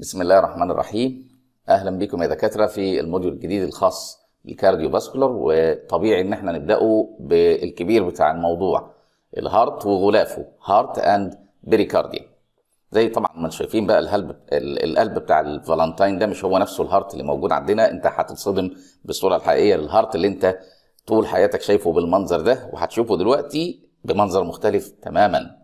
بسم الله الرحمن الرحيم اهلا بكم يا دكاتره في الموديول الجديد الخاص بالكارديو باسكولر وطبيعي ان احنا نبداه بالكبير بتاع الموضوع الهارت وغلافه هارت اند بريكارديا زي طبعا ما انتم شايفين بقى القلب القلب بتاع الفالنتاين ده مش هو نفسه الهارت اللي موجود عندنا انت هتتصدم بالصوره الحقيقيه للهارت اللي انت طول حياتك شايفه بالمنظر ده وهتشوفه دلوقتي بمنظر مختلف تماما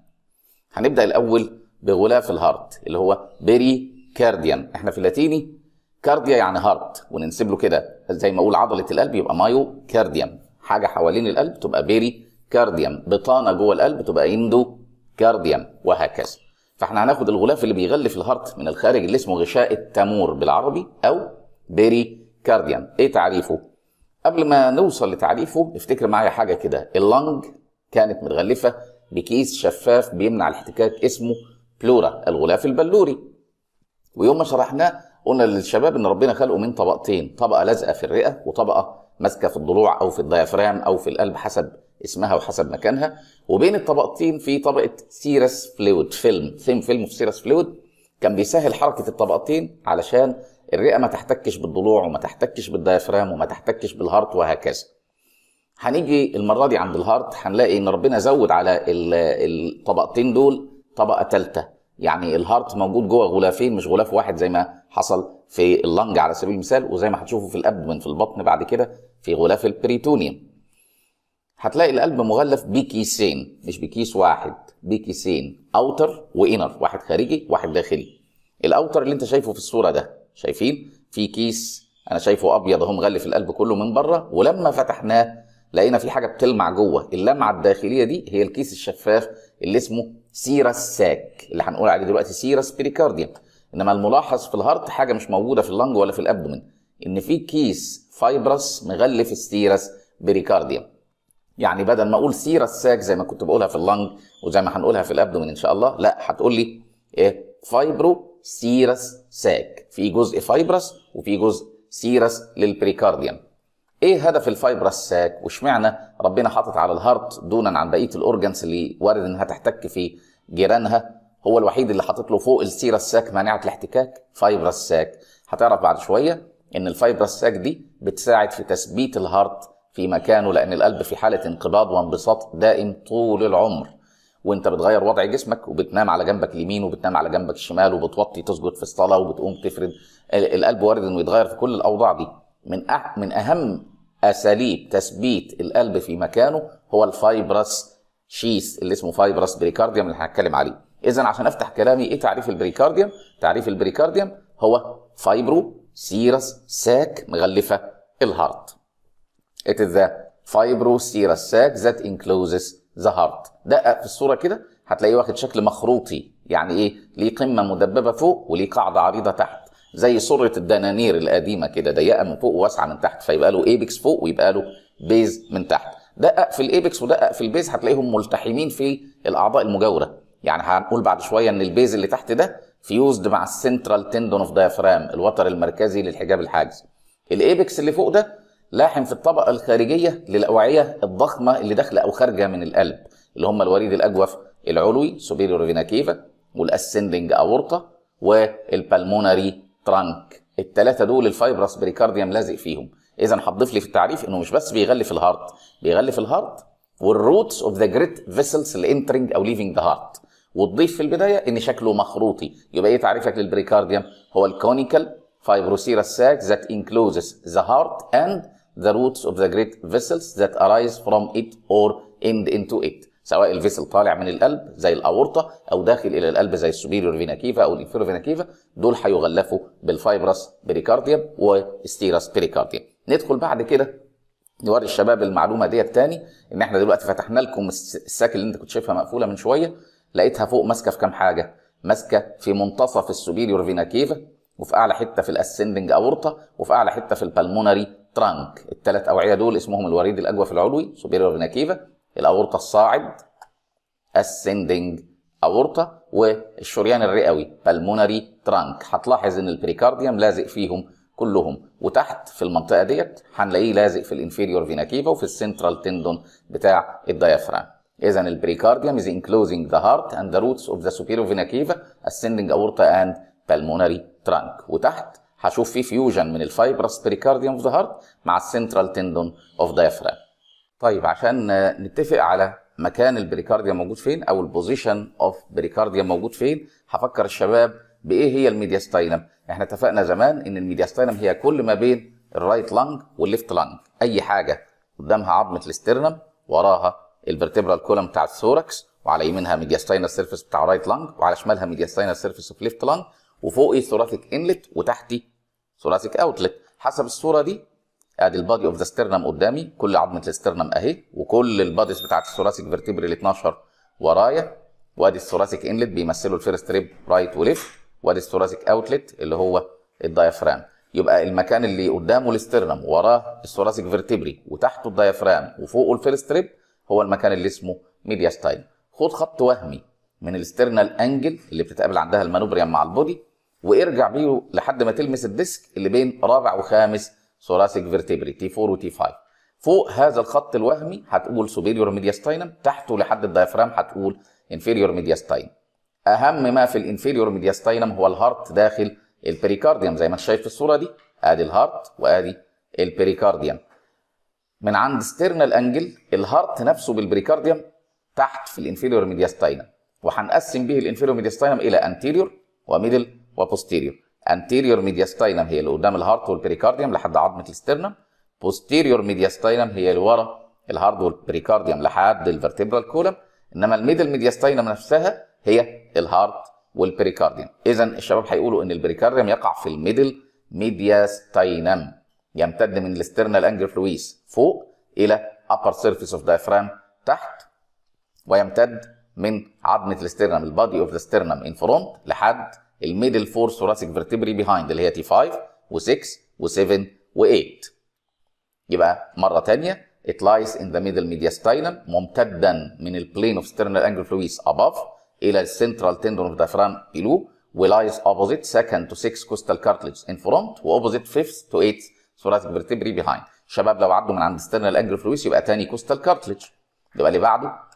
هنبدا الاول بغلاف الهارت اللي هو بيري كارديان احنا في اللاتيني كارديا يعني هارت وننسب له كده زي ما اقول عضله القلب يبقى مايو كارديان حاجه حوالين القلب تبقى بيري كارديان بطانه جوه القلب تبقى اندو كارديان وهكذا فاحنا هناخد الغلاف اللي بيغلف الهارت من الخارج اللي اسمه غشاء التامور بالعربي او بيري كارديان ايه تعريفه قبل ما نوصل لتعريفه افتكر معايا حاجه كده اللنج كانت متغلفه بكيس شفاف بيمنع الاحتكاك اسمه بلورا الغلاف البلوري ويوم ما شرحناه قلنا للشباب ان ربنا خلقه من طبقتين طبقه لازقه في الرئه وطبقه ماسكه في الضلوع او في الديافرام او في القلب حسب اسمها وحسب مكانها وبين الطبقتين في طبقه سيرس فلويد فيلم ثيم فيلم في سيرس فلويد كان بيسهل حركه الطبقتين علشان الرئه ما تحتكش بالضلوع وما تحتكش بالديافرام وما تحتكش بالهارت وهكذا هنيجي المره دي عند الهارت هنلاقي ان ربنا زود على الطبقتين دول طبقه ثالثه يعني الهارت موجود جوه غلافين مش غلاف واحد زي ما حصل في اللنج على سبيل المثال وزي ما هتشوفوا في الابدومن في البطن بعد كده في غلاف البريتونيوم هتلاقي القلب مغلف بكيسين مش بكيس واحد بكيسين اوتر وانر واحد خارجي واحد داخلي الاوتر اللي انت شايفه في الصوره ده شايفين في كيس انا شايفه ابيض اهو مغلف القلب كله من بره ولما فتحناه لقينا في حاجه بتلمع جوه اللمعه الداخليه دي هي الكيس الشفاف اللي اسمه سيرس ساك اللي هنقول عليه دلوقتي سيرس سبيريكارديا انما الملاحظ في الهارت حاجه مش موجوده في اللنج ولا في الابدومين ان في كيس فايبرس مغلف السيرس بريكارديا يعني بدل ما اقول سيرس ساك زي ما كنت بقولها في اللنج وزي ما هنقولها في الابدومين ان شاء الله لا هتقول لي ايه فايبرو سيرس ساك في جزء فايبرس وفي جزء سيرس للبريكارديا ايه هدف الفايبرس ساك واشمعنى ربنا حاطط على الهارت دونا عن بقيه الاورجنز اللي وارد انها تحتك في جيرانها هو الوحيد اللي حاطط له فوق السيره الساك مانعه الاحتكاك فايبرس ساك هتعرف بعد شويه ان الفايبرس ساك دي بتساعد في تثبيت الهارت في مكانه لان القلب في حاله انقباض وانبساط دائم طول العمر وانت بتغير وضع جسمك وبتنام على جنبك اليمين وبتنام على جنبك الشمال وبتوطي تسجد في الصلاه وبتقوم تفرد القلب وارد انه يتغير في كل الاوضاع دي من من اهم اساليب تثبيت القلب في مكانه هو الفايبرس شيس اللي اسمه فايبرس بريكارديوم اللي هنتكلم عليه اذا عشان افتح كلامي ايه تعريف البريكارديوم تعريف البريكارديوم هو فايبرو سيرس ساك مغلفه الهارت ات ذا فايبرو سيرس ساك ذات انكلوزس ذا هارت دقق في الصوره كده هتلاقيه واخد شكل مخروطي يعني ايه ليه قمه مدببه فوق وليه قاعده عريضه تحت زي صورة الدنانير القديمه كده ضيقه من فوق وواسعه من تحت فيبقى له ايبكس فوق ويبقى له بيز من تحت دقق في الايبكس ودقق في البيز هتلاقيهم ملتحمين في الاعضاء المجاوره يعني هنقول بعد شويه ان البيز اللي تحت ده فيوزد مع السنترال تندون اوف دايفرام الوتر المركزي للحجاب الحاجز الايبكس اللي فوق ده لاحم في الطبقه الخارجيه للاوعيه الضخمه اللي داخله او خارجه من القلب اللي هم الوريد الاجوف العلوي سوبيريور فينا كيفا والاسندنج اورطه والبالموناري ترانك الثلاثه دول الفايبرس بريكارديوم لازق فيهم اذا هتضيف لي في التعريف انه مش بس بيغلف الهارت بيغلف الهارت والروتس اوف ذا جريت فيسلز الانترنج او ليفنج ذا هارت وتضيف في البدايه ان شكله مخروطي يبقى ايه تعريفك للبريكارديوم هو الكونيكال fibrosera sac that encloses the heart and the roots of the great vessels that arise from it or end into it سواء الفيسل طالع من القلب زي الاورطه او داخل الى القلب زي السوبيريور فينا كيفا او الانفيريور فينا كيفا دول هيغلفوا بالفايبرس بريكارديوم وستيرس بريكارديوم ندخل بعد كده نوري الشباب المعلومه ديت تاني ان احنا دلوقتي فتحنا لكم الساك اللي انت كنت شايفها مقفوله من شويه لقيتها فوق ماسكه في كام حاجه ماسكه في منتصف السوبيريور فينا كيفا وفي اعلى حته في الاسندنج اورطه وفي اعلى حته في البالمونري ترانك الثلاث اوعيه دول اسمهم الوريد الاجوف العلوي سوبيريور فينا كيفا الاورطه الصاعد ascending اورطه والشريان الرئوي بالمونري ترانك هتلاحظ ان البريكارديوم لازق فيهم كلهم وتحت في المنطقه ديت هنلاقيه لازق في الانفيريور فينا كيفا وفي السنترال تندون بتاع الديافرام اذا البريكارديوم is enclosing the heart and the roots of the superior vena cava ascending aorta and pulmonary trunk وتحت هشوف فيه فيوجن من الفايبرس بريكارديوم اوف ذا هارت مع السنترال تندون اوف diaphragm طيب عشان نتفق على مكان البريكارديا موجود فين او البوزيشن اوف بريكارديا موجود فين هفكر الشباب بايه هي الميدياستاينم احنا اتفقنا زمان ان الميدياستاينم هي كل ما بين الرايت لانج والليفت لانج اي حاجه قدامها عظمه الاسترنم وراها الفرتبرال كولم بتاع الثوركس وعلى يمينها ميدياستاينال سيرفيس بتاع رايت لانج وعلى شمالها ميدياستاينال سيرفيس اوف ليفت لانج وفوقي ثوراتيك انلت وتحتي ثوراتيك اوتلت حسب الصوره دي ادي البادي اوف ذا ستيرنم قدامي كل عظمه الاسترنم اهي وكل الباديز بتاعت الثوراسيك فيرتبري ال 12 ورايا وادي الثوراسيك انلت بيمثلوا الفيرست ريب رايت وليفت وادي الثوراسيك اوتلت اللي هو الدايفرام يبقى المكان اللي قدامه الاسترنم وراه الثوراسيك فيرتبري وتحته الدايفرام وفوقه الفيرست ريب هو المكان اللي اسمه ميدياستاين خد خط وهمي من الاسترنال انجل اللي بتتقابل عندها المانوبريم مع البودي وارجع بيه لحد ما تلمس الديسك اللي بين رابع وخامس ثوراسيك فيرتيبري تي 4 وتي 5 فوق هذا الخط الوهمي هتقول سوبيريور ميدياستاينم تحته لحد الدايفرام هتقول انفيريور ميدياستاينم اهم ما في الانفيريور ميدياستاينم هو الهارت داخل البريكارديوم زي ما انت شايف في الصوره دي ادي الهارت وادي البريكارديوم من عند ستيرنال انجل الهارت نفسه بالبريكارديوم تحت في الانفيريور ميدياستاينم وهنقسم به الانفيريور ميدياستاينم الى انتيريور وميدل وبوستيريور anterior mediastinum هي اللي قدام الهارت والبريكارديوم لحد عظمه الاسترنم posterior mediastinum هي اللي ورا الهارت والبريكارديوم لحد الفرتبرال كولم انما الميدل mediastinum نفسها هي الهارت والبريكارديوم اذا الشباب هيقولوا ان البريكارديوم يقع في الميدل mediastinum يمتد من الاسترنال انجل فلويس فوق الى upper surface of diaphragm تحت ويمتد من عظمه الاسترنم البادي اوف ذا sternum in front لحد الميدل فور ثوراسيك فيرتبري بيهايند اللي هي تي 5 و6 و7 و8 يبقى مره ثانيه it lies in the middle mediastinum ممتدا من البلين اوف sternal angle fluid above الى السنترال tendon of diaphragm below ولايز opposite second to six coastal cartilage in front وopposite fifth to eighth thoracic vertebrae behind شباب لو عدوا من عند sternal angle fluid يبقى تاني coastal cartilage يبقى اللي بعده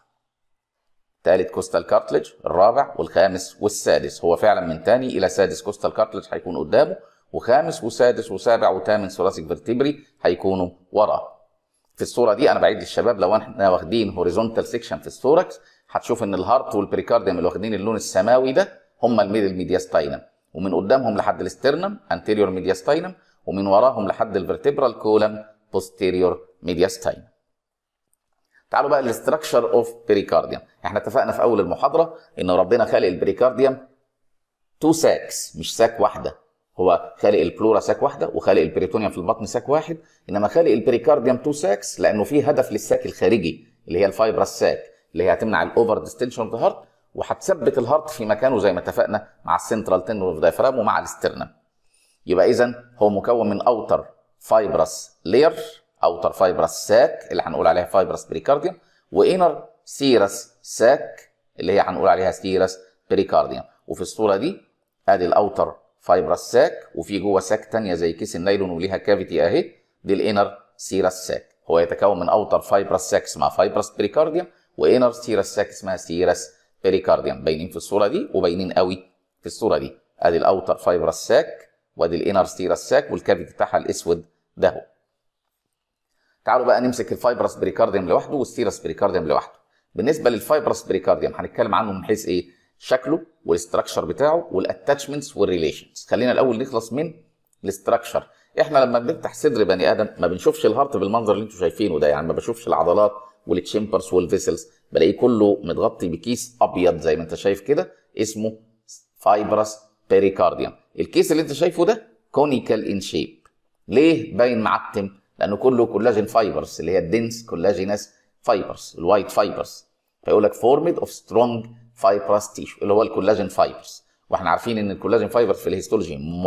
ثالث كوستال كارتلج الرابع والخامس والسادس هو فعلا من ثاني الى سادس كوستال كارتلج هيكون قدامه وخامس وسادس وسابع وثامن ثراسيك فيرتبري هيكونوا وراه في الصوره دي انا بعيد للشباب لو احنا واخدين هوريزونتال سيكشن في الثوركس هتشوف ان الهارت والبريكارديوم اللي واخدين اللون السماوي ده هم الميدل ميدياستاينم ومن قدامهم لحد الاسترنم انتيريور ميدياستاينم ومن وراهم لحد الفرتبرال كولم بوستيريور ميدياستاينم تعالوا بقى الاستراكشر اوف بريكارديوم احنا اتفقنا في اول المحاضره ان ربنا خالق البريكارديوم تو ساكس مش ساك واحده هو خالق البلورا ساك واحده وخالق البريتونيوم في البطن ساك واحد انما خالق البريكارديوم تو ساكس لانه في هدف للساك الخارجي اللي هي الفايبرس ساك اللي هي هتمنع الاوفر ديستنشن اوف ذا هارت وهتثبت الهارت في مكانه زي ما اتفقنا مع السنترال تنور اوف دايفرام ومع الاسترنم يبقى اذا هو مكون من اوتر فايبرس لير اوتر فايبرس ساك اللي هنقول عليها فايبرس بريكارديوم وانر سيرس ساك اللي هي هنقول عليها سيرس بريكارديوم وفي الصوره دي ادي الاوتر فايبرس ساك وفي جوه ساك ثانيه زي كيس النايلون وليها كافيتي اهي دي الانر سيرس ساك هو يتكون من اوتر فايبرس ساك اسمها فايبرس بريكارديوم وانر سيرس ساك اسمها سيرس بريكارديوم باينين في الصوره دي وباينين قوي في الصوره دي ادي الاوتر فايبرس ساك وادي الانر سيرس ساك والكافيتي بتاعها الاسود ده هو تعالوا بقى نمسك الفايبرس بريكارديوم لوحده والسيرس بريكارديوم لوحده بالنسبه للفايبرس بريكارديوم هنتكلم عنه من حيث ايه شكله والاستراكشر بتاعه والاتاتشمنتس والريليشنز خلينا الاول نخلص من الاستراكشر احنا لما بنفتح صدر بني ادم ما بنشوفش الهارت بالمنظر اللي انتم شايفينه ده يعني ما بشوفش العضلات والتشمبرز والفيسلز بلاقيه كله متغطي بكيس ابيض زي ما انت شايف كده اسمه فايبرس بريكارديوم الكيس اللي انت شايفه ده كونيكال ان شيب ليه باين معتم لانه كله كولاجين فايبرز اللي هي الدنس كولاجينس فايبرز الوايت فايبرز فيقول لك فورمد اوف سترونج فايبرس تيشو اللي هو الكولاجين فايبرز واحنا عارفين ان الكولاجين فايبرز في الهيستولوجي م...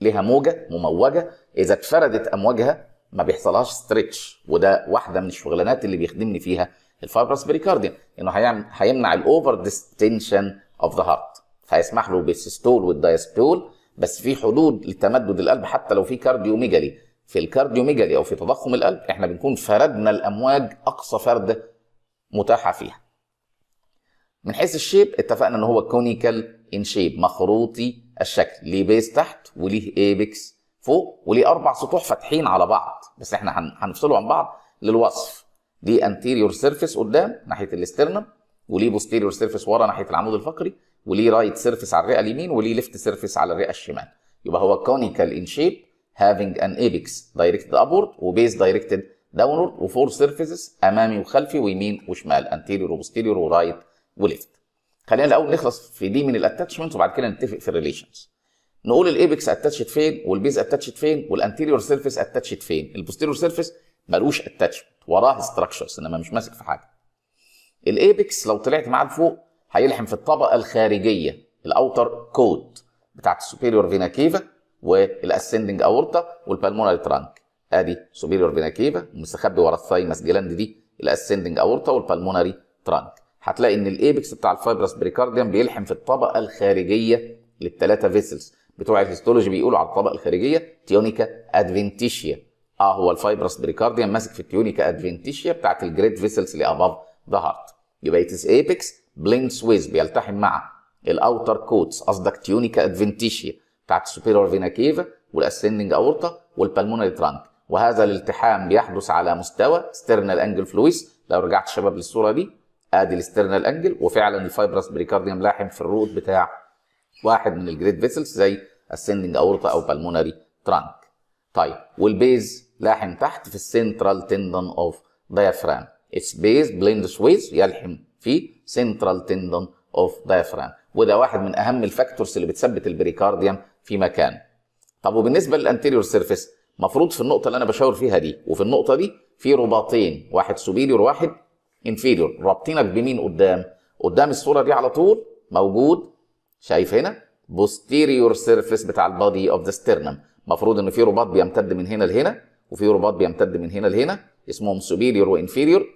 ليها موجه مموجه اذا اتفردت امواجها ما بيحصلهاش ستريتش وده واحده من الشغلانات اللي بيخدمني فيها الفايبرس بريكارديان انه هيمنع الاوفر ديستنشن اوف ذا هارت هيسمح له بالسيستول والدايستول بس في حدود لتمدد القلب حتى لو في كارديوميجالي في الكارديوميجالي او في تضخم القلب احنا بنكون فردنا الامواج اقصى فرده متاحه فيها من حيث الشيب اتفقنا ان هو كونيكال ان شيب مخروطي الشكل ليه بيس تحت وليه ايبكس فوق وليه اربع سطوح فاتحين على بعض بس احنا هنفصله عن بعض للوصف ليه انتيريور سيرفيس قدام ناحيه الاسترنم وليه بوستيريور سيرفيس ورا ناحيه العمود الفقري وليه رايت سيرفيس على الرئه اليمين وليه ليفت سيرفيس على الرئه الشمال يبقى هو كونيكال ان شيب having an apex directed upward وبيز directed downward وفور سيرفيسز امامي وخلفي ويمين وشمال anterior وبوستيريور ورايت وليفت خلينا الاول نخلص في دي من الاتاتشمنت وبعد كده نتفق في الريليشنز نقول الابكس اتاتشت فين والبيز اتاتشت فين والانتيريور سيرفيس اتاتشت فين البوستيريور سيرفيس ملوش اتاتشمنت وراه ستراكشرز انما مش ماسك في حاجه الابكس لو طلعت معاه لفوق هيلحم في الطبقه الخارجيه الاوتر كود بتاعت السوبيريور فينا كيفا والاسندنج اورتا والبالمونال ترانك ادي سوبيريور فينا كيفا مستخبي ورا الثايمس جلاند دي الاسندنج اورتا والبالمونري ترانك هتلاقي ان الايبكس بتاع الفايبرس بريكارديوم بيلحم في الطبقه الخارجيه للثلاثه فيسلز بتوع الهيستولوجي بيقولوا على الطبقه الخارجيه تيونيكا ادفنتيشيا اه هو الفايبرس بريكارديوم ماسك في التيونيكا ادفنتيشيا بتاعت الجريد فيسلز اللي اباف ذا هارت يبقى اتس ايبكس بلينس ويز بيلتحم مع الاوتر كوتس قصدك تيونيكا ادفنتيشيا بتاعت السوبيرور فينا كيفا والاسندنج اورطه والبالمونري ترانك وهذا الالتحام بيحدث على مستوى ستيرنال انجل فلويس لو رجعت شباب للصوره دي ادي الاسترنال انجل وفعلا الفايبرس بريكارديوم لاحم في الروت بتاع واحد من الجريد فيسلز زي اسندنج اورطه او بالمونري ترانك طيب والبيز لاحم تحت في السنترال تندون اوف دايفرام اتس بيز بليند سويز يلحم في سنترال تندون اوف دايفرام وده واحد من اهم الفاكتورز اللي بتثبت البريكارديوم في مكان طب وبالنسبه للانتيريور سيرفيس مفروض في النقطه اللي انا بشاور فيها دي وفي النقطه دي في رباطين واحد سوبيريور واحد انفيريور رابطينك بمين قدام قدام الصوره دي على طول موجود شايف هنا بوستيريور سيرفيس بتاع البادي اوف ذا ستيرنم مفروض ان في رباط بيمتد من هنا لهنا وفي رباط بيمتد من هنا لهنا اسمهم سوبيريور وانفيريور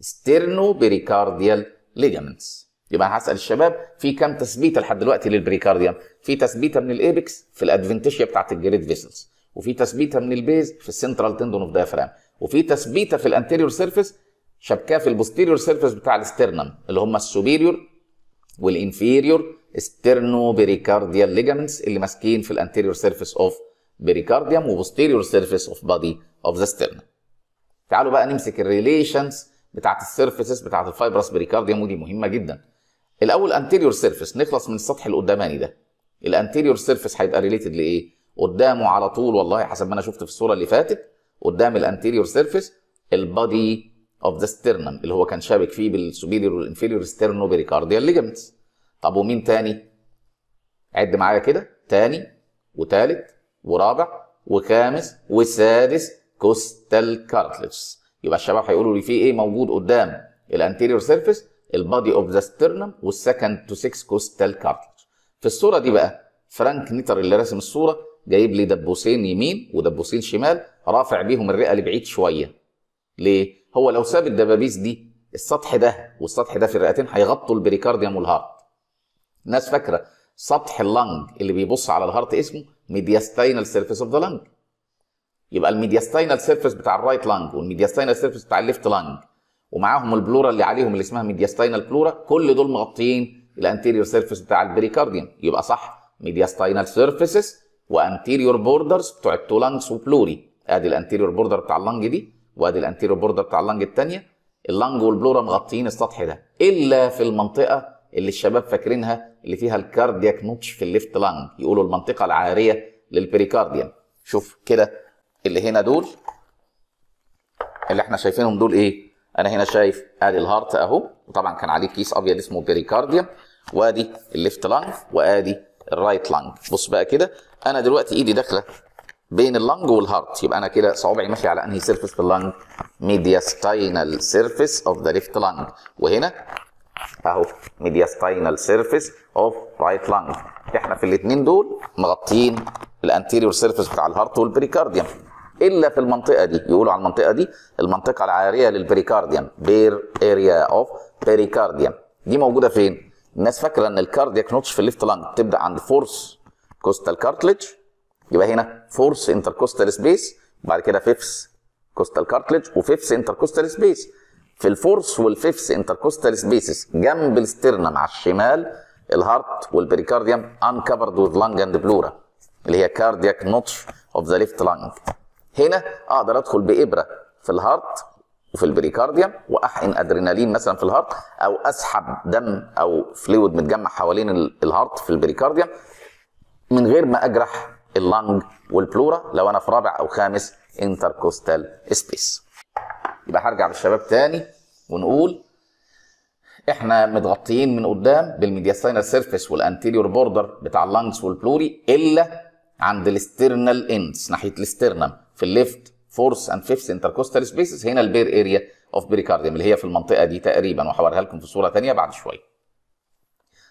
ستيرنو بيريكارديال ليجامنتس يبقى هسال الشباب في كام تثبيته لحد دلوقتي للبريكارديوم في تثبيته من الايبكس في الادفنتيشيا بتاعت الجريد فيسلز وفي تثبيته من البيز في السنترال تندون اوف دايفرام وفي تثبيته في الانتيريور سيرفيس شبكاه في البوستيريور سيرفيس بتاع الاسترنم اللي هم السوبيريور والانفيريور استرنو بريكارديال ليجامنتس اللي ماسكين في الانتيريور سيرفيس اوف بريكارديوم وبوستيريور سيرفيس اوف بادي اوف ذا سترنم تعالوا بقى نمسك الريليشنز بتاعت السيرفيسز بتاعت الفايبرس بريكارديوم ودي مهمه جدا الاول انتيريور سيرفيس نخلص من السطح القداماني ده الانتيريور سيرفيس هيبقى ريليتد لايه قدامه على طول والله حسب ما انا شفت في الصوره اللي فاتت قدام الانتيريور سيرفيس البادي اوف ذا ستيرنم اللي هو كان شابك فيه بالسوبيريور والانفيريور ستيرنو بريكارديال ليجمنتس طب ومين تاني عد معايا كده تاني وتالت ورابع وخامس وسادس كوستال كارتلجز يبقى الشباب هيقولوا لي في ايه موجود قدام الانتيريور سيرفيس البادي اوف ذا ستيرنم والسكند تو 6 كوستال كارتلج في الصوره دي بقى فرانك نيتر اللي راسم الصوره جايب لي دبوسين يمين ودبوسين شمال رافع بيهم الرئه لبعيد شويه ليه هو لو ساب الدبابيس دي السطح ده والسطح ده في الرئتين هيغطوا البريكارديوم والهارت ناس فاكره سطح اللنج اللي بيبص على الهارت اسمه ميدياستاينال سيرفيس اوف ذا لنج يبقى الميدياستاينال سيرفيس بتاع الرايت لانج والميدياستاينال سيرفيس بتاع الليفت لانج ومعاهم البلورا اللي عليهم اللي اسمها ميدياستاينال بلورا كل دول مغطيين الانتيريور سيرفيس بتاع البريكارديوم يبقى صح ميدياستاينال سيرفيسز وانتيريور بوردرز بتوع التولانكس وبلوري ادي الانتيريور بوردر بتاع اللنج دي وادي الانتيريور بوردر بتاع اللنج الثانيه اللنج والبلورا مغطيين السطح ده الا في المنطقه اللي الشباب فاكرينها اللي فيها الكاردياك نوتش في الليفت لانج يقولوا المنطقه العاريه للبريكارديوم شوف كده اللي هنا دول اللي احنا شايفينهم دول ايه انا هنا شايف ادي الهارت اهو وطبعا كان عليه كيس ابيض اسمه بيريكارديا وادي الليفت لانج وادي الرايت لانج بص بقى كده انا دلوقتي ايدي داخله بين اللانج والهارت يبقى انا كده صوابعي ماشي على انهي سيرفيس في اللانج ميدياستاينال سيرفيس اوف ذا ليفت لانج وهنا اهو ميدياستاينال سيرفيس اوف رايت لانج احنا في الاثنين دول مغطيين الانتيريور سيرفيس بتاع الهارت والبريكارديوم الا في المنطقه دي يقولوا على المنطقه دي المنطقه العاريه للبريكارديوم بير اريا اوف بريكارديوم دي موجوده فين الناس فاكره ان الكاردياك نوتش في الليفت لانج بتبدا عند فورس كوستال كارتلج يبقى هنا فورس انتركوستال سبيس بعد كده فيفس كوستال كارتلج وفيفس انتركوستال سبيس في الفورس والفيفس انتركوستال سبيسز جنب السترنم على الشمال الهارت والبريكارديوم انكفرد وذ لانج اند بلورا اللي هي كاردياك نوتش اوف ذا ليفت لانج هنا اقدر ادخل بابره في الهارت وفي البريكارديا واحقن ادرينالين مثلا في الهارت او اسحب دم او فلويد متجمع حوالين الهارت في البريكارديا من غير ما اجرح اللنج والبلورا لو انا في رابع او خامس انتركوستال سبيس يبقى هرجع للشباب تاني ونقول احنا متغطيين من قدام بالميدياستينال سيرفيس والانتيريور بوردر بتاع اللنجز والبلوري الا عند الاسترنال اندز ناحيه الاسترنم في الليفت فورث اند فيفث انتركوستال سبيسز هنا البير اريا اوف بريكارديوم اللي هي في المنطقه دي تقريبا وهوريها لكم في صوره ثانيه بعد شويه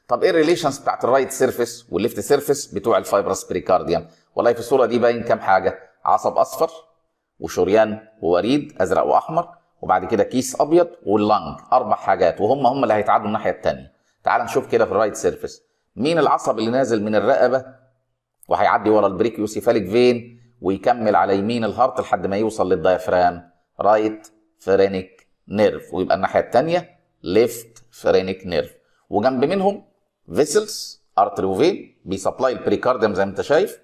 طب ايه الريليشنز بتاعت الرايت سيرفيس والليفت سيرفيس بتوع الفايبرس بريكارديوم والله في الصوره دي باين كام حاجه عصب اصفر وشريان ووريد ازرق واحمر وبعد كده كيس ابيض واللنج اربع حاجات وهم هم اللي هيتعدوا الناحيه الثانيه تعال نشوف كده في الرايت سيرفيس مين العصب اللي نازل من الرقبه وهيعدي ورا البريكيوسيفاليك فين ويكمل على يمين الهارت لحد ما يوصل للديافرام رايت فرينك نيرف ويبقى الناحيه الثانيه ليفت فرينك نيرف وجنب منهم فيسلز ارتري وفين بيسبلاي البريكارديوم زي ما انت شايف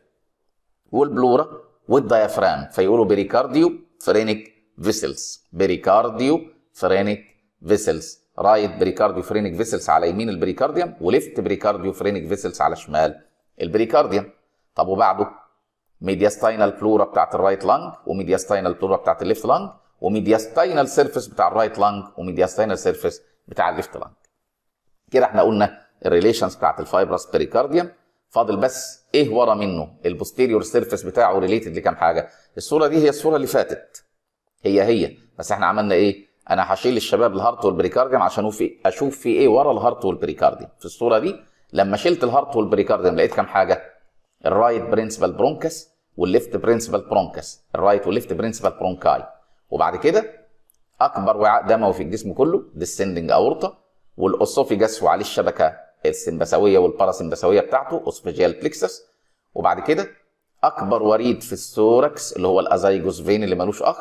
والبلورا والديافرام فيقولوا بريكارديو فرينك فيسلز بريكارديو فرينك فيسلز رايت بريكارديو فرينك فيسلز على يمين البريكارديوم وليفت بريكارديو فرينك فيسلز على شمال البريكارديوم طب وبعده ميدياستاينال فلورا بتاعت الرايت لانج وميدياستاينال فلورا بتاعت الليفت لانج وميدياستاينال سيرفيس بتاع الرايت لانج وميدياستاينال سيرفيس بتاع الليفت لانج كده احنا قلنا الريليشنز بتاعت الفايبرس بيريكارديوم فاضل بس ايه ورا منه البوستيريور سيرفيس بتاعه ريليتد لكام حاجه الصوره دي هي الصوره اللي فاتت هي هي بس احنا عملنا ايه انا هشيل الشباب الهارت والبريكارديوم عشان ايه؟ اشوف في ايه ورا الهارت والبريكارديوم في الصوره دي لما شلت الهارت والبريكارديوم لقيت كام حاجه الرايت برنسبال برونكس والليفت برنسبال برونكس الرايت والليفت برنسبال برونكاي وبعد كده اكبر وعاء دموي في الجسم كله ديسندنج اورطه والاوسوفيجاس وعليه الشبكه السمبثاويه والباراسمبثاويه بتاعته اوسفيجيال بليكسس وبعد كده اكبر وريد في الثوركس اللي هو الازايجوس فين اللي ملوش اخ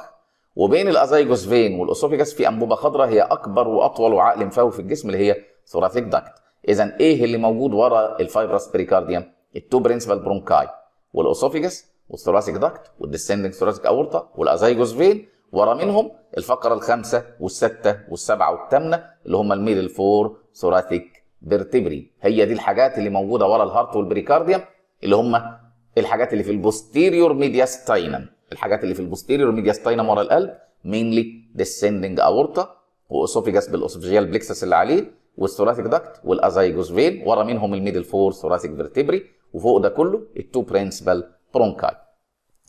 وبين الازايجوس فين والاوسوفيجاس في انبوبه خضراء هي اكبر واطول وعاء لمفاوي في الجسم اللي هي ثوراتيك داكت اذا ايه اللي موجود ورا الفايبرس بريكارديوم التو برنسبال برونكاي والاوسوفيجس والثوراسيك داكت والديسندنج ثوراسيك اورطا والازايجوس فين ورا منهم الفقره الخامسه والسته والسبعه والثامنه اللي هم الميل الفور ثوراسيك فيرتبري هي دي الحاجات اللي موجوده ورا الهارت والبريكارديوم اللي هم الحاجات اللي في البوستيريور ميدياستاينم الحاجات اللي في البوستيريور ميدياستاينم ورا القلب مينلي ديسندنج اورطا واوسوفيجاس بالاسوفيجيال بلكسس اللي عليه والثوراسيك داكت والازايجوس فين ورا منهم الميدل فور ثوراسيك فيرتبري وفوق ده كله التو برنسبال برونكاي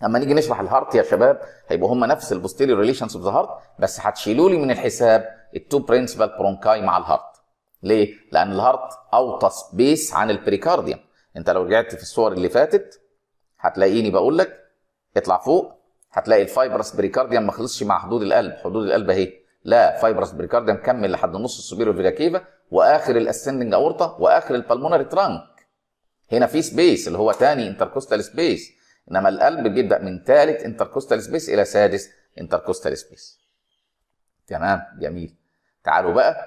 اما نيجي نشرح الهارت يا شباب هيبقوا هم نفس البوستيريور ريليشنز اوف ذا هارت بس هتشيلوا لي من الحساب التو برنسبال برونكاي مع الهارت ليه؟ لان الهارت اوطى سبيس عن البريكارديوم انت لو رجعت في الصور اللي فاتت هتلاقيني بقول لك اطلع فوق هتلاقي الفايبرس بريكارديوم ما خلصش مع حدود القلب حدود القلب اهي لا فايبرس بريكارديوم كمل لحد نص فيجا كيفا واخر الاسندنج اورطه واخر البلمونري ترانك هنا في سبيس اللي هو تاني انتركوستال سبيس انما القلب بيبدا من تالت انتركوستال سبيس الى سادس انتركوستال سبيس تمام جميل تعالوا بقى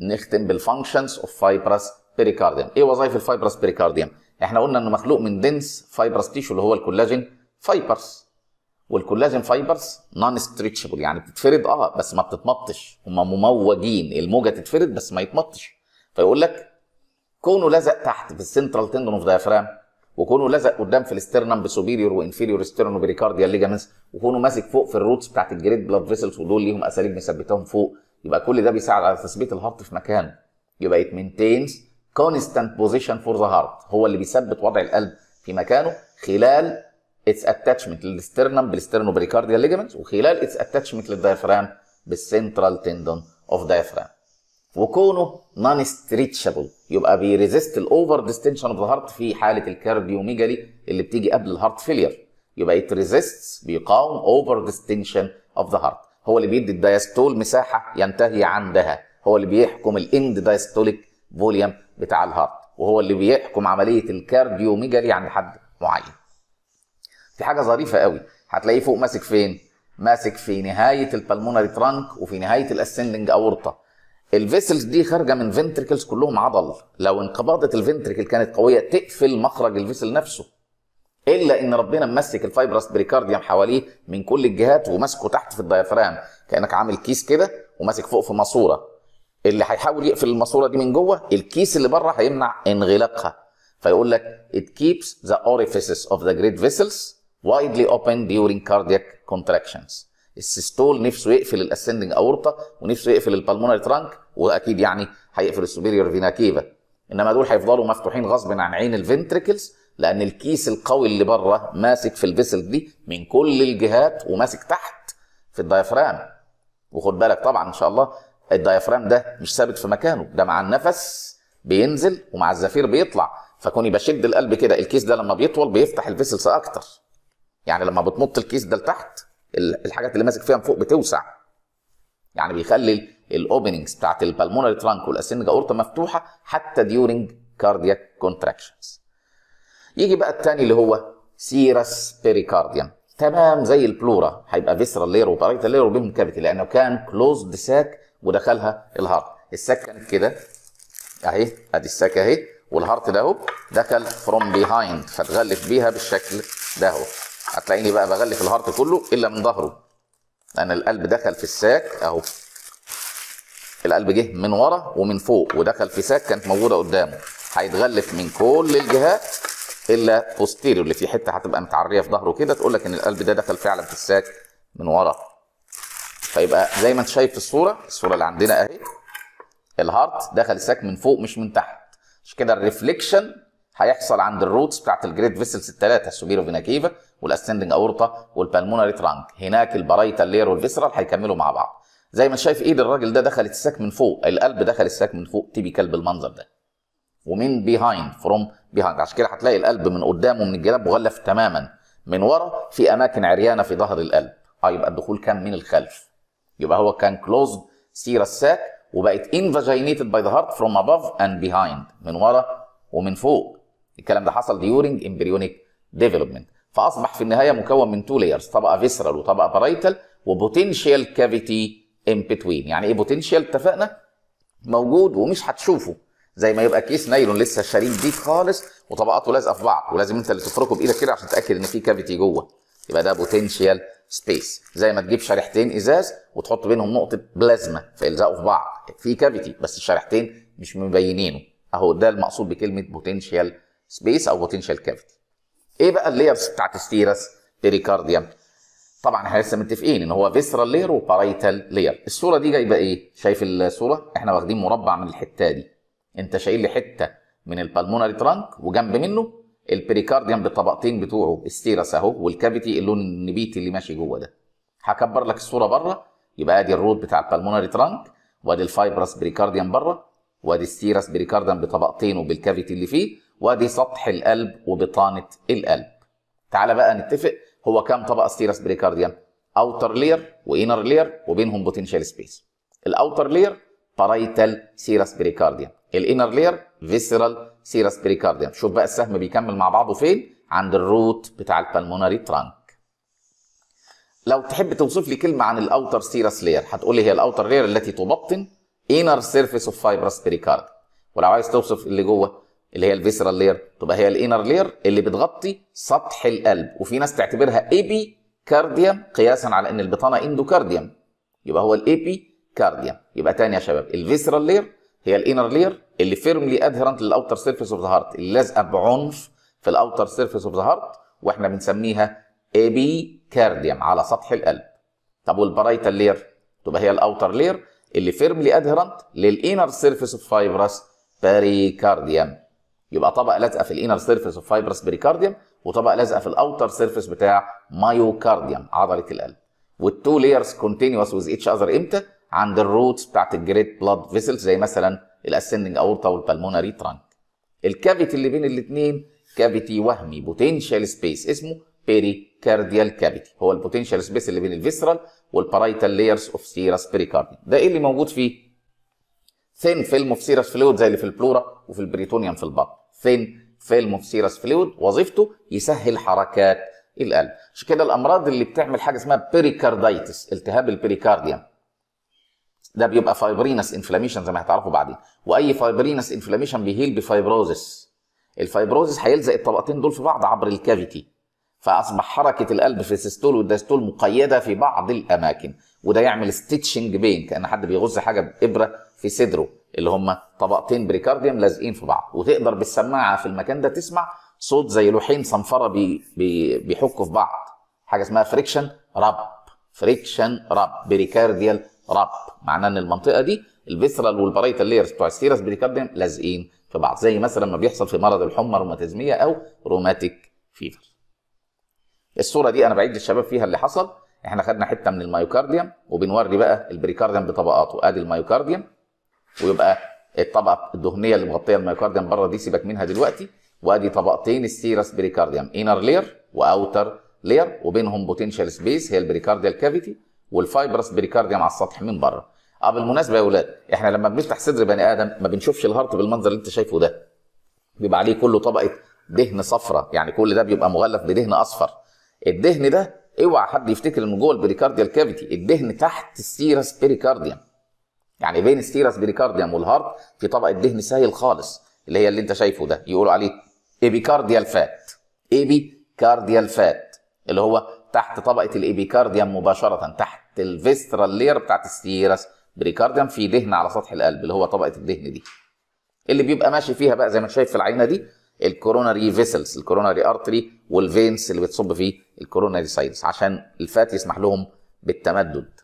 نختم بالفانكشنز اوف فايبرس بيريكارديوم ايه وظائف الفايبرس بيريكارديوم احنا قلنا انه مخلوق من دنس فايبرس تيشو اللي هو الكولاجين فايبرز والكولاجين فايبرز نون ستريتشبل يعني بتتفرد اه بس ما بتتمطش هم مموجين الموجه تتفرد بس ما يتمطش فيقول لك كونه لزق تحت في السنترال تندون اوف دايفرام وكونه لزق قدام في الاسترنم بسوبيريور وانفيريور استرنو بريكارديا ليجامنتس وكونه ماسك فوق في الروتس بتاعت الجريد بلاد فيسلز ودول ليهم اساليب مثبتاهم فوق يبقى كل ده بيساعد على تثبيت الهارت في مكانه يبقى ات مينتينز كونستانت بوزيشن فور ذا هارت هو اللي بيثبت وضع القلب في مكانه خلال اتس اتاتشمنت للاسترنم بالاسترنو بريكارديا ليجامنتس وخلال اتس اتاتشمنت للدايفرام بالسنترال تندون اوف دايفرام وكونه نون ستريتشابل يبقى بيريزيست الاوفر ديستنشن اوف ذا هارت في حاله الكارديوميجالي اللي بتيجي قبل الهارت فيلير يبقى ات ريزيستس بيقاوم اوفر ديستنشن اوف ذا هارت هو اللي بيدي الدايستول مساحه ينتهي عندها هو اللي بيحكم الاند دايستوليك فوليوم بتاع الهارت وهو اللي بيحكم عمليه الكارديوميجالي عند حد معين في حاجه ظريفه قوي هتلاقيه فوق ماسك فين ماسك في نهايه البلمونري ترانك وفي نهايه الاسندنج اورطه الفيسلز دي خارجه من فنتركلز كلهم عضل لو انقباضت الفنتركل كانت قويه تقفل مخرج الفيسل نفسه الا ان ربنا ممسك الفايبرس بريكارديوم حواليه من كل الجهات وماسكه تحت في الديافرام كانك عامل كيس كده وماسك فوق في ماسوره اللي هيحاول يقفل الماسوره دي من جوه الكيس اللي بره هيمنع انغلاقها فيقول لك it keeps the orifices of the great vessels widely open during cardiac contractions السيستول نفسه يقفل الاسندنج اورطه ونفسه يقفل البالمونري ترانك واكيد يعني هيقفل السوبيريور فينا كيفا انما دول هيفضلوا مفتوحين غصب عن عين الفنتركلز لان الكيس القوي اللي بره ماسك في الفيسل دي من كل الجهات وماسك تحت في الدايفرام وخد بالك طبعا ان شاء الله الدايفرام ده مش ثابت في مكانه ده مع النفس بينزل ومع الزفير بيطلع فكوني بشد القلب كده الكيس ده لما بيطول بيفتح الفيسلز اكتر يعني لما بتمط الكيس ده لتحت الحاجات اللي ماسك فيها من فوق بتوسع يعني بيخلي الاوبننجز بتاعت البلمونري ترانك والاسنج اورتا مفتوحه حتى ديورنج كاردياك كونتراكشنز يجي بقى الثاني اللي هو سيرس بيريكارديان تمام زي البلورا هيبقى فيسرال لير وباريتال لير وبيم كافيتي لانه كان كلوزد ساك ودخلها الهارت الساك كانت كده اهي ادي الساك اهي والهارت ده اهو دخل فروم بيهايند فتغلف بيها بالشكل ده اهو هتلاقيني بقى بغلف الهارت كله الا من ظهره لان القلب دخل في الساك اهو القلب جه من ورا ومن فوق ودخل في ساك كانت موجوده قدامه هيتغلف من كل الجهات الا بوستيريو اللي في حته هتبقى متعريه في ظهره كده تقول لك ان القلب ده دخل فعلا في الساك من ورا فيبقى زي ما انت شايف في الصوره الصوره اللي عندنا اهي الهارت دخل الساك من فوق مش من تحت مش كده الريفليكشن هيحصل عند الروتس بتاعت الجريد فيسلز الثلاثه السوبيرو فينا كيفا والاسندنج اورطا والبالمونري ترانك هناك البرايتا اللير والفيسرال هيكملوا مع بعض زي ما شايف ايد الراجل ده دخلت الساك من فوق القلب دخل الساك من فوق تيبيكال بالمنظر ده ومن بيهايند فروم بيهايند عشان كده هتلاقي القلب من قدام ومن الجناب مغلف تماما من ورا في اماكن عريانه في ظهر القلب هيبقى آه، الدخول كان من الخلف يبقى هو كان كلوزد سيرا الساك وبقت انفاجينيتد باي ذا هارت فروم اباف اند بيهايند من ورا ومن فوق الكلام ده حصل ديورنج امبريونيك ديفلوبمنت فاصبح في النهايه مكون من تو لايرز طبقه فيسرال وطبقه بارايتال وبوتنشال كافيتي ان بتوين يعني ايه بوتنشال اتفقنا موجود ومش هتشوفه زي ما يبقى كيس نايلون لسه شارين جديد خالص وطبقاته لازقه في بعض ولازم انت اللي تفركه بايدك كده عشان تتاكد ان في كافيتي جوه يبقى ده بوتنشال سبيس زي ما تجيب شريحتين ازاز وتحط بينهم نقطه بلازما فيلزقوا في بعض في كافيتي بس الشريحتين مش مبينينه اهو ده المقصود بكلمه بوتنشال سبيس او بوتنشال كافيتي ايه بقى اللايرز بتاعت ستيرس بيريكارديوم طبعا احنا لسه متفقين ان هو فيسرال لير وبارايتال لير الصوره دي جايبه ايه شايف الصوره احنا واخدين مربع من الحته دي انت شايل لي حته من البالمونري ترانك وجنب منه البريكارديوم بالطبقتين بتوعه الستيرس اهو والكافيتي اللون النبيتي اللي ماشي جوه ده هكبر لك الصوره بره يبقى ادي الروت بتاع البالمونري ترانك وادي الفايبرس بريكارديوم بره وادي الستيرس بريكارديوم بطبقتين وبالكافيتي اللي فيه وادي سطح القلب وبطانه القلب تعال بقى نتفق هو كام طبقه ستيرس بريكارديان اوتر لير وانر لير وبينهم بوتنشال سبيس الاوتر لير بارايتال سيرس بريكارديان الانر لير فيسرال سيرس بريكارديان شوف بقى السهم بيكمل مع بعضه فين عند الروت بتاع البلمونري ترانك لو تحب توصف لي كلمه عن الاوتر سيرس لير هتقول لي هي الاوتر لير التي تبطن انر سيرفيس اوف فايبرس بريكارد ولو عايز توصف اللي جوه اللي هي الفيسرال لير تبقى هي الانر لير اللي بتغطي سطح القلب وفي ناس تعتبرها ايبي كارديوم قياسا على ان البطانه اندوكارديوم يبقى هو الايبي كارديوم يبقى تاني يا شباب الفيسرال لير هي الانر لير اللي فيرملي ادهرنت للاوتر سيرفيس اوف ذا هارت اللي لازقه بعنف في الاوتر سيرفيس اوف ذا هارت واحنا بنسميها ايبي كارديوم على سطح القلب طب والبرايتال لير تبقى هي الاوتر لير اللي فيرملي ادهرنت للانر سيرفيس اوف فايبرس باريكارديوم يبقى طبقه لازقه في الانر سيرفيس اوف فايبرس بريكارديوم وطبقه لازقه في الاوتر سيرفيس بتاع مايوكارديوم عضله القلب والتو لايرز كونتينوس ويز اتش اذر امتى عند الروتس بتاعت الجريت بلاد فيسلز زي مثلا الاسندنج اورتا والبلموناري ترانك الكافيتي اللي بين الاثنين كافيتي وهمي بوتنشال سبيس اسمه بيريكارديال كافيتي هو البوتنشال سبيس اللي بين الفيسرال والبارايتال لايرز اوف سيرس بريكارديوم ده ايه اللي موجود فيه ثين فيلم اوف سيرس فلويد زي اللي في البلورا وفي البريتونيوم في البطن فين؟ في المفسيرس فلويد وظيفته يسهل حركات القلب عشان كده الامراض اللي بتعمل حاجه اسمها بيريكارديتس التهاب البريكارديوم ده بيبقى فايبرينس انفلاميشن زي ما هتعرفوا بعدين واي فايبرينس انفلاميشن بيهيل بفايبروزس الفايبروزس هيلزق الطبقتين دول في بعض عبر الكافيتي فاصبح حركه القلب في السيستول والداستول مقيده في بعض الاماكن وده يعمل ستيتشنج بين كان حد بيغز حاجه بابره في صدره اللي هم طبقتين بريكارديوم لازقين في بعض وتقدر بالسماعه في المكان ده تسمع صوت زي لوحين صنفره بي بي بيحكوا في بعض حاجه اسمها فريكشن راب فريكشن راب بريكارديال راب معناه ان المنطقه دي الفيسرال والبريتال لايرز بتوع السيرس بريكارديوم لازقين في بعض زي مثلا ما بيحصل في مرض الحمى الروماتيزميه او روماتيك فيفر الصوره دي انا بعيد للشباب فيها اللي حصل احنا خدنا حته من المايوكارديوم وبنوري بقى البريكارديوم بطبقاته ادي المايوكارديوم ويبقى الطبقه الدهنيه اللي مغطيه الميوكارديوم بره دي سيبك منها دلوقتي وادي طبقتين السيرس بريكارديوم انر لير واوتر لير وبينهم بوتنشال سبيس هي البريكارديال كافيتي والفايبرس بريكارديوم على السطح من بره اه بالمناسبه يا اولاد احنا لما بنفتح صدر بني ادم ما بنشوفش الهارت بالمنظر اللي انت شايفه ده بيبقى عليه كله طبقه دهن صفراء يعني كل ده بيبقى مغلف بدهن اصفر الدهن ده اوعى حد يفتكر ان جوه البريكارديال كافيتي الدهن تحت السيرس بريكارديوم يعني بين ستيرس بريكارديوم والهارت في طبق الدهن سهل خالص اللي هي اللي انت شايفه ده يقولوا عليه ايبيكارديال فات ايبيكارديال فات اللي هو تحت طبقه الايبيكارديوم مباشره تحت الفيسترال لير بتاعت ستيرس بريكارديوم في دهن على سطح القلب اللي هو طبقه الدهن دي اللي بيبقى ماشي فيها بقى زي ما انت شايف في العينه دي الكوروناري فيسلز الكوروناري ارتري والفينس اللي بتصب فيه الكوروناري ساينس عشان الفات يسمح لهم بالتمدد